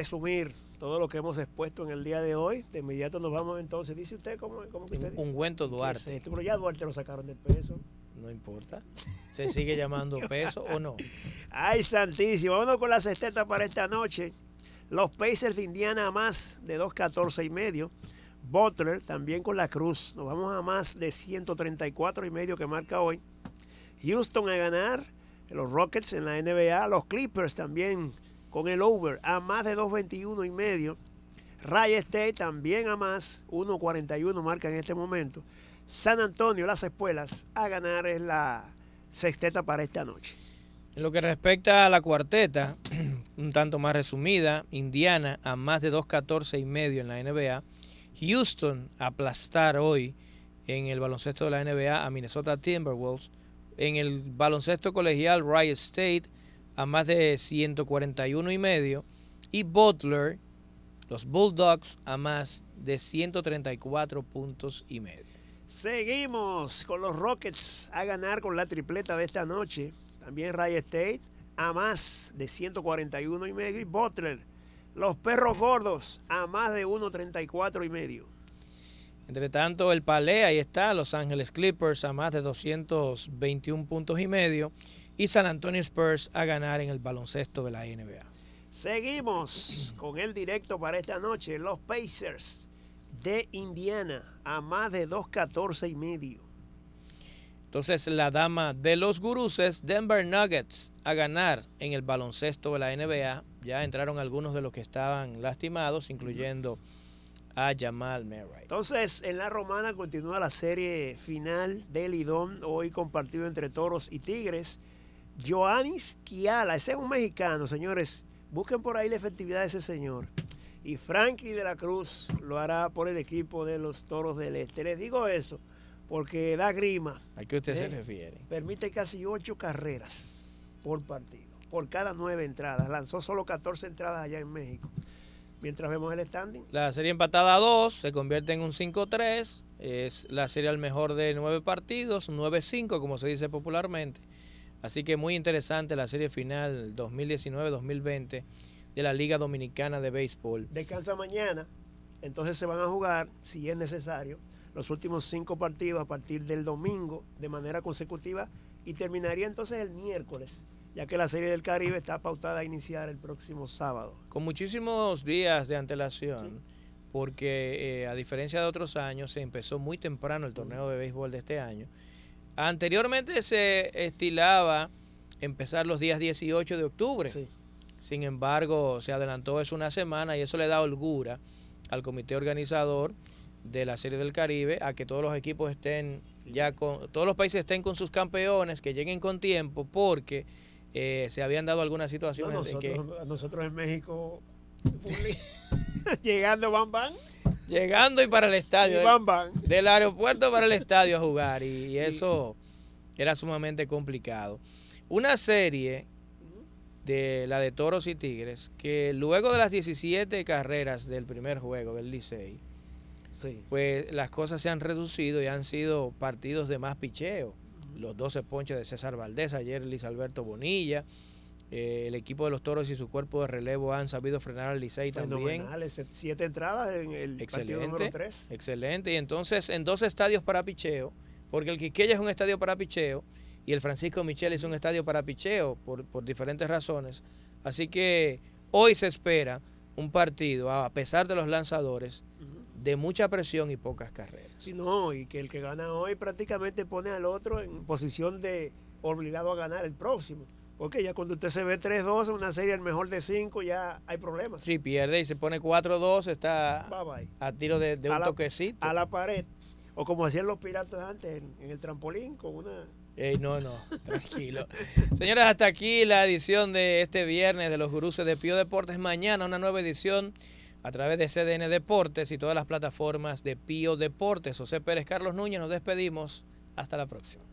resumir todo lo que hemos expuesto en el día de hoy. De inmediato nos vamos entonces. Dice usted cómo, cómo que usted Ungüento Duarte. Pero ya Duarte lo sacaron del peso. No importa. ¿Se sigue llamando peso o no? Ay, santísimo. Vámonos con las cesteta para esta noche. Los Pacers de Indiana a más de 2.14 y medio. Butler también con la cruz. Nos vamos a más de 134 y medio que marca hoy. Houston a ganar. Los Rockets en la NBA. Los Clippers también con el over a más de 2.21 y medio. Ray State también a más, 1.41 marca en este momento. San Antonio, las espuelas, a ganar es la sexteta para esta noche. En lo que respecta a la cuarteta, un tanto más resumida, Indiana a más de 2.14 y medio en la NBA. Houston aplastar hoy en el baloncesto de la NBA a Minnesota Timberwolves. En el baloncesto colegial, Ray State a más de 141 y medio y Butler, los Bulldogs, a más de 134 puntos y medio. Seguimos con los Rockets a ganar con la tripleta de esta noche. También Ray State a más de 141 y medio y Butler, los perros gordos a más de 134 y medio. Entre tanto, el Palé, ahí está, Los Ángeles Clippers a más de 221 puntos y medio y San Antonio Spurs a ganar en el baloncesto de la NBA. Seguimos con el directo para esta noche. Los Pacers de Indiana a más de 2.14 y medio. Entonces la dama de los guruses, Denver Nuggets, a ganar en el baloncesto de la NBA. Ya entraron algunos de los que estaban lastimados, incluyendo a Jamal Murray. Entonces, en la romana continúa la serie final del Lidón, hoy compartido entre Toros y Tigres. Joanis Kiala, ese es un mexicano, señores. Busquen por ahí la efectividad de ese señor. Y Frankie de la Cruz lo hará por el equipo de los Toros del Este. Les digo eso porque da grima. ¿A qué usted se ¿eh? refiere? Permite casi ocho carreras por partido, por cada nueve entradas. Lanzó solo 14 entradas allá en México. Mientras vemos el standing. La serie empatada a dos se convierte en un 5-3. Es la serie al mejor de nueve partidos, 9-5 como se dice popularmente. Así que muy interesante la serie final 2019-2020 de la Liga Dominicana de Béisbol. Descansa mañana, entonces se van a jugar, si es necesario, los últimos cinco partidos a partir del domingo de manera consecutiva y terminaría entonces el miércoles, ya que la Serie del Caribe está pautada a iniciar el próximo sábado. Con muchísimos días de antelación. Porque eh, a diferencia de otros años, se empezó muy temprano el torneo de béisbol de este año. Anteriormente se estilaba empezar los días 18 de octubre. Sin embargo, se adelantó eso una semana y eso le da holgura al comité organizador de la Serie del Caribe a que todos los equipos estén ya con todos los países estén con sus campeones, que lleguen con tiempo porque eh, se habían dado algunas situaciones de que nosotros en México Llegando, van, van. Llegando y para el estadio. Del, aeropuerto para el estadio a jugar. Y, eso era sumamente complicado. Una serie de la de Toros y Tigres, que luego de las 17 carreras del primer juego del Licey, sí. pues las cosas se han reducido y han sido partidos de más picheo. Los 12 ponches de César Valdés, ayer Luis Alberto Bonilla, eh, el equipo de los toros y su cuerpo de relevo han sabido frenar al Licey también. Siete entradas en el partido número 3. Excelente. Y entonces, en dos estadios para picheo, porque el Quiqueya es un estadio para picheo y el Francisco Michel es un estadio para picheo por, diferentes razones. Así que hoy se espera un partido, a pesar de los lanzadores, de mucha presión y pocas carreras. Sí, no, y que el que gana hoy prácticamente pone al otro en posición de obligado a ganar el próximo. Porque ya cuando usted se ve 3-2 en una serie al mejor de 5, ya hay problemas. Si pierde y se pone 4-2, está a tiro de, un toquecito. a la pared. O como hacían los piratas antes en, el trampolín con una... Ey, no, no, tranquilo. Señoras, hasta aquí la edición de este viernes de los guruses de Pío Deportes. Mañana una nueva edición a través de CDN Deportes y todas las plataformas de Pío Deportes. José Pérez, Carlos Núñez, nos despedimos. Hasta la próxima.